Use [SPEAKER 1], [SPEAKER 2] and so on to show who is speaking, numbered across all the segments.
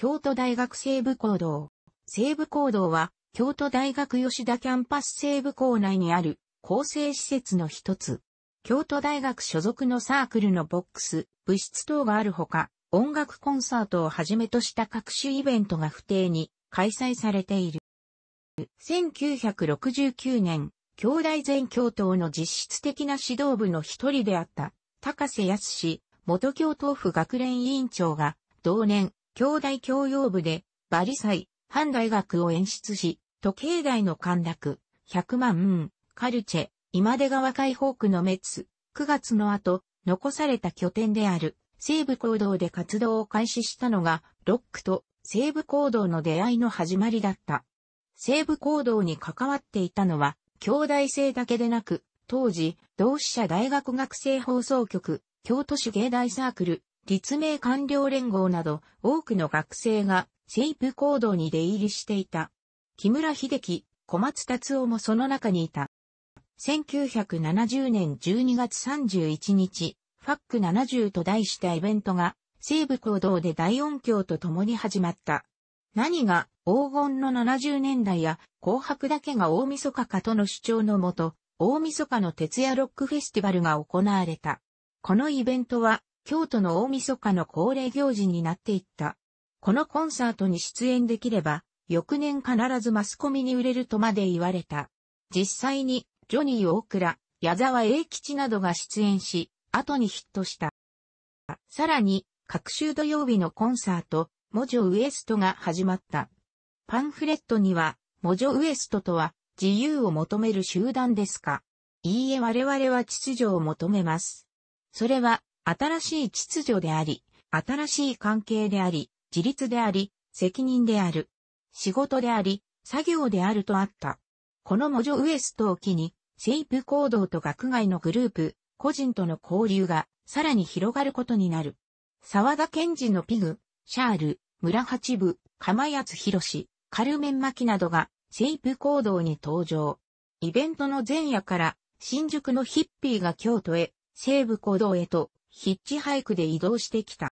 [SPEAKER 1] 京都大学西部講堂。西部講堂は、京都大学吉田キャンパス西部校内にある、構成施設の一つ。京都大学所属のサークルのボックス、部室等があるほか、音楽コンサートをはじめとした各種イベントが不定に開催されている。1969年、京大全教頭の実質的な指導部の一人であった、高瀬康元京都府学連委員長が、同年、兄弟教養部で、バリ祭、半大学を演出し、時計台の陥落、百万カルチェ、今出川解放区の滅、9月の後、残された拠点である、西部行動で活動を開始したのが、ロックと西部行動の出会いの始まりだった。西部行動に関わっていたのは、京大生だけでなく、当時、同志社大学学生放送局、京都市芸大サークル、立命官僚連合など多くの学生が西部行動に出入りしていた。木村秀樹、小松達夫もその中にいた。1970年12月31日、ファック70と題したイベントが、西部行動で大音響と共に始まった。何が黄金の70年代や紅白だけが大晦日かとの主張のもと、大晦日の徹夜ロックフェスティバルが行われた。このイベントは京都の大晦日の恒例行事になっていった。このコンサートに出演できれば、翌年必ずマスコミに売れるとまで言われた。実際に、ジョニー・大倉、矢沢永吉などが出演し、後にヒットした。さらに、各週土曜日のコンサート、モジョウエストが始まった。パンフレットには、モジョウエストとは、自由を求める集団ですかいいえ我々は秩序を求めます。それは、新しい秩序であり、新しい関係であり、自立であり、責任である。仕事であり、作業であるとあった。このモジョウエストを機に、シェイプ行動と学外のグループ、個人との交流がさらに広がることになる。沢田賢治のピグ、シャール、村八部、釜安博カルメン巻などがシェイプ行動に登場。イベントの前夜から新宿のヒッピーが京都へ、西部行動へとヒッチハイクで移動してきた。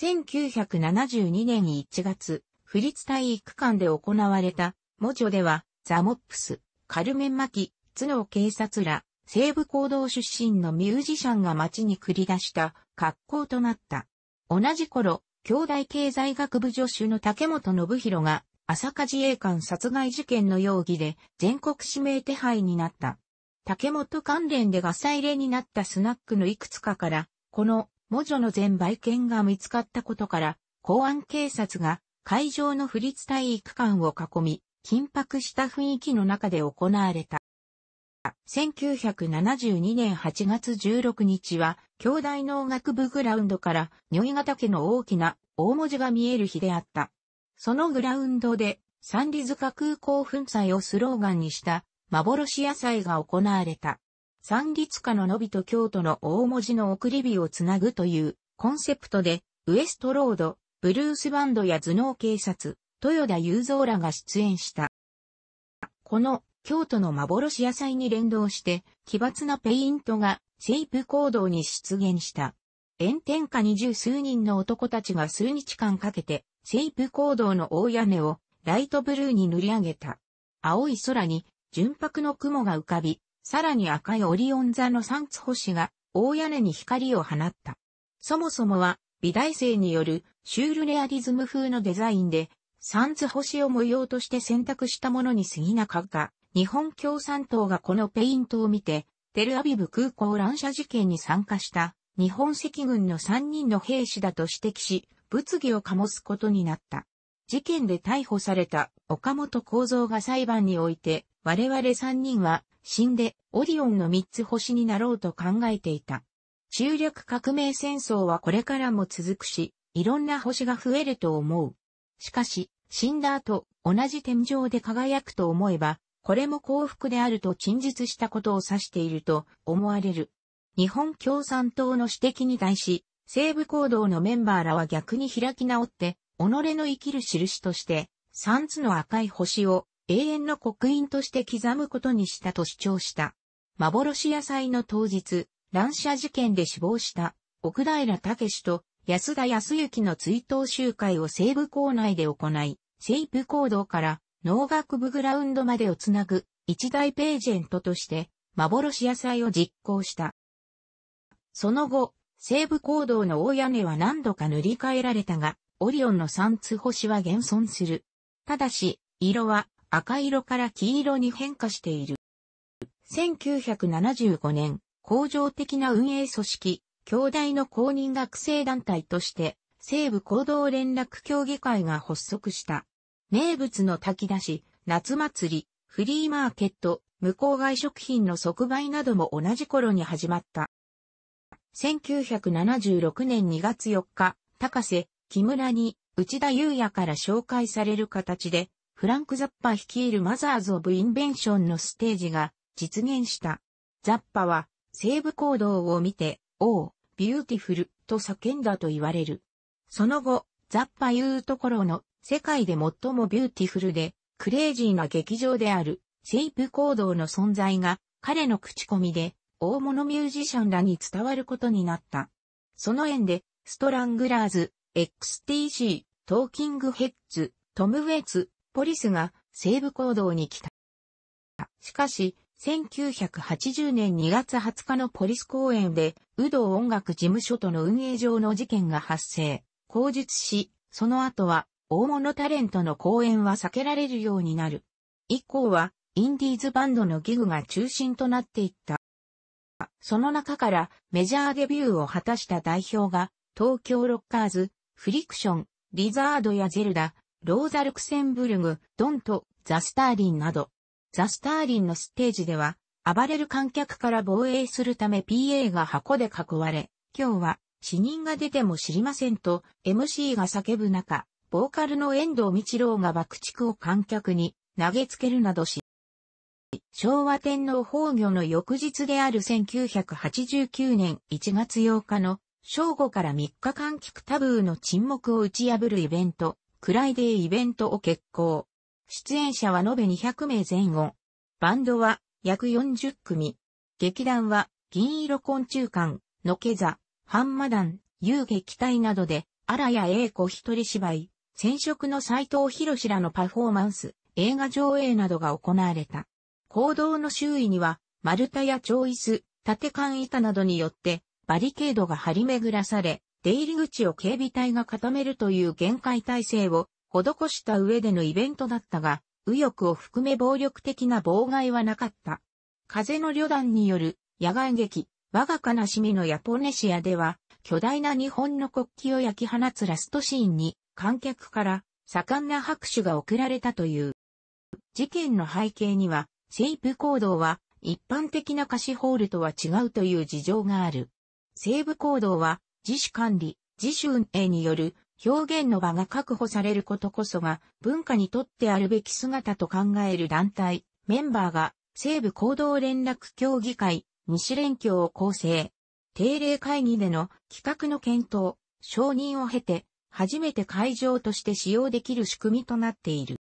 [SPEAKER 1] 1972年1月、府立体育館で行われた、モジョでは、ザ・モップス、カルメン・マキ、ノー警察ら、西部行動出身のミュージシャンが街に繰り出した格好となった。同じ頃、兄弟経済学部助手の竹本信弘が、朝霞自衛官殺害事件の容疑で全国指名手配になった。竹本関連でガサ入れになったスナックのいくつかから、この、モジョの全売券が見つかったことから、公安警察が会場の不立体育館を囲み、緊迫した雰囲気の中で行われた。1972年8月16日は、京大農学部グラウンドから意潟家の大きな大文字が見える日であった。そのグラウンドで、三里塚空港粉砕をスローガンにした幻野菜が行われた。三立家の伸びと京都の大文字の送り火をつなぐというコンセプトで、ウエストロード、ブルースバンドや頭脳警察、豊田雄三らが出演した。この京都の幻野菜に連動して、奇抜なペイントがシェイプ行動に出現した。炎天下に十数人の男たちが数日間かけて、シェイプ行動の大屋根をライトブルーに塗り上げた。青い空に純白の雲が浮かび、さらに赤いオリオン座の三つ星が大屋根に光を放った。そもそもは美大生によるシュールレアリズム風のデザインで、三つ星を模様として選択したものに過ぎなかった。日本共産党がこのペイントを見て、テルアビブ空港乱射事件に参加した日本赤軍の3人の兵士だと指摘し、物議を醸すことになった。事件で逮捕された岡本幸三が裁判において、我々三人は死んでオディオンの三つ星になろうと考えていた。中略革命戦争はこれからも続くし、いろんな星が増えると思う。しかし、死んだ後、同じ天井で輝くと思えば、これも幸福であると陳述したことを指していると思われる。日本共産党の指摘に対し、西部行動のメンバーらは逆に開き直って、己の生きる印として、三つの赤い星を永遠の刻印として刻むことにしたと主張した。幻野菜の当日、乱射事件で死亡した奥平武と安田康之の追悼集会を西部校内で行い、西部行動から農学部グラウンドまでをつなぐ一大ページェントとして幻野菜を実行した。その後、西部行動の大屋根は何度か塗り替えられたが、オリオンの三つ星は現存する。ただし、色は赤色から黄色に変化している。1975年、工場的な運営組織、京大の公認学生団体として、西部行動連絡協議会が発足した。名物の炊き出し、夏祭り、フリーマーケット、無う外食品の即売なども同じ頃に始まった。1976年2月4日、高瀬、木村に内田祐也から紹介される形で、フランク・ザッパ率いるマザーズ・オブ・インベンションのステージが実現した。ザッパは西部行動を見て、おう、ビューティフルと叫んだと言われる。その後、ザッパいうところの世界で最もビューティフルでクレイジーな劇場であるセ西部行動の存在が彼の口コミで大物ミュージシャンらに伝わることになった。その縁で、ストラングラーズ、XTC、トーキングヘッズ、トム・ウェイツ、ポリスが西部行動に来た。しかし、1980年2月20日のポリス公演で、ウド音楽事務所との運営上の事件が発生、口述し、その後は、大物タレントの公演は避けられるようになる。以降は、インディーズバンドのギグが中心となっていった。その中からメジャーデビューを果たした代表が、東京ロッカーズ、フリクション、リザードやゼルダ、ローザ・ルクセンブルグ、ドント、ザ・スターリンなど、ザ・スターリンのステージでは、暴れる観客から防衛するため PA が箱で囲われ、今日は死人が出ても知りませんと MC が叫ぶ中、ボーカルの遠藤道郎が爆竹を観客に投げつけるなどし、昭和天皇崩御の翌日である1989年1月8日の正午から3日間聞くタブーの沈黙を打ち破るイベント、クライデーイベントを決行。出演者は延べ200名前後。バンドは約40組。劇団は銀色昆虫館、のけ座、ハンマダン、遊撃隊などで、あらや英子一人芝居、染色の斎藤博士らのパフォーマンス、映画上映などが行われた。行動の周囲には、丸太や長椅子、縦管板などによって、バリケードが張り巡らされ、出入り口を警備隊が固めるという限界体制を施した上でのイベントだったが、右翼を含め暴力的な妨害はなかった。風の旅団による野外劇、我が悲しみのヤポネシアでは、巨大な日本の国旗を焼き放つラストシーンに、観客から盛んな拍手が送られたという。事件の背景には、セイプ行動は一般的な貸しホールとは違うという事情がある。西部行動は自主管理、自主運営による表現の場が確保されることこそが文化にとってあるべき姿と考える団体、メンバーが西部行動連絡協議会、西連協を構成。定例会議での企画の検討、承認を経て、初めて会場として使用できる仕組みとなっている。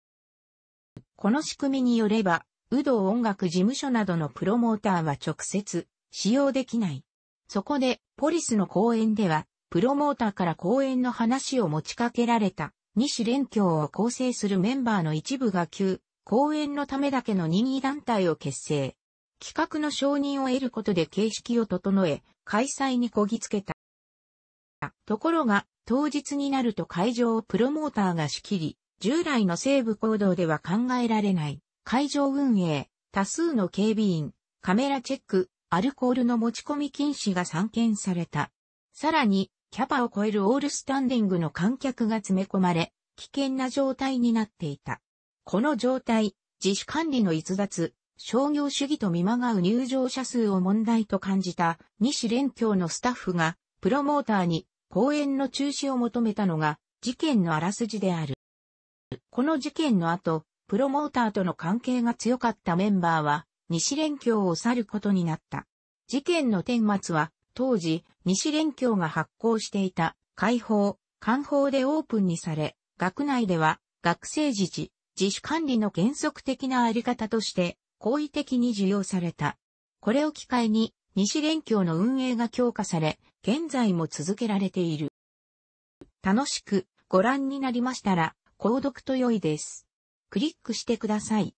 [SPEAKER 1] この仕組みによれば、有働音楽事務所などのプロモーターは直接使用できない。そこで、ポリスの講演では、プロモーターから講演の話を持ちかけられた、西連協を構成するメンバーの一部が旧、公演のためだけの任意団体を結成。企画の承認を得ることで形式を整え、開催にこぎつけた。ところが、当日になると会場をプロモーターが仕切り、従来の西部行動では考えられない、会場運営、多数の警備員、カメラチェック、アルコールの持ち込み禁止が散見された。さらに、キャパを超えるオールスタンディングの観客が詰め込まれ、危険な状態になっていた。この状態、自主管理の逸脱、商業主義と見まがう入場者数を問題と感じた西連教のスタッフが、プロモーターに公演の中止を求めたのが事件のあらすじである。この事件の後、プロモーターとの関係が強かったメンバーは、西連教を去ることになった。事件の顛末は、当時、西連教が発行していた、解放、官報でオープンにされ、学内では、学生自治、自主管理の原則的なあり方として、好意的に受容された。これを機会に、西連教の運営が強化され、現在も続けられている。楽しくご覧になりましたら、購読と良いです。クリックしてください。